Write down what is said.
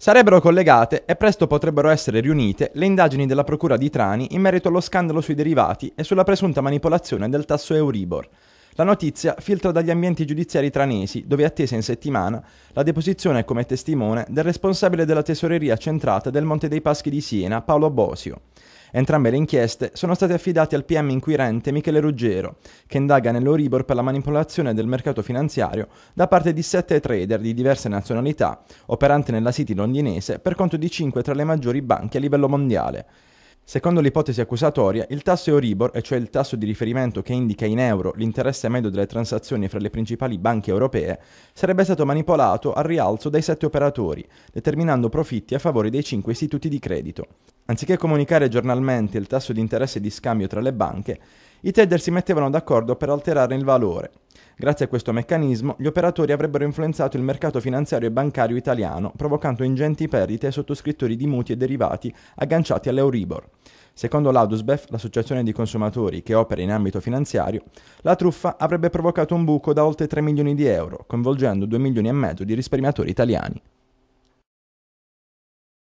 Sarebbero collegate e presto potrebbero essere riunite le indagini della Procura di Trani in merito allo scandalo sui derivati e sulla presunta manipolazione del tasso Euribor. La notizia filtra dagli ambienti giudiziari tranesi, dove è attesa in settimana la deposizione come testimone del responsabile della tesoreria centrata del Monte dei Paschi di Siena, Paolo Bosio. Entrambe le inchieste sono state affidate al PM inquirente Michele Ruggero, che indaga nell'Oribor per la manipolazione del mercato finanziario da parte di sette trader di diverse nazionalità operanti nella City londinese per conto di cinque tra le maggiori banche a livello mondiale. Secondo l'ipotesi accusatoria, il tasso Euribor, e cioè il tasso di riferimento che indica in euro l'interesse medio delle transazioni fra le principali banche europee, sarebbe stato manipolato al rialzo dai sette operatori, determinando profitti a favore dei cinque istituti di credito. Anziché comunicare giornalmente il tasso di interesse di scambio tra le banche, i trader si mettevano d'accordo per alterare il valore. Grazie a questo meccanismo, gli operatori avrebbero influenzato il mercato finanziario e bancario italiano, provocando ingenti perdite ai sottoscrittori di mutui e derivati agganciati all'Euribor. Secondo l'Audusbef, l'associazione di consumatori che opera in ambito finanziario, la truffa avrebbe provocato un buco da oltre 3 milioni di euro, coinvolgendo 2 milioni e mezzo di risparmiatori italiani.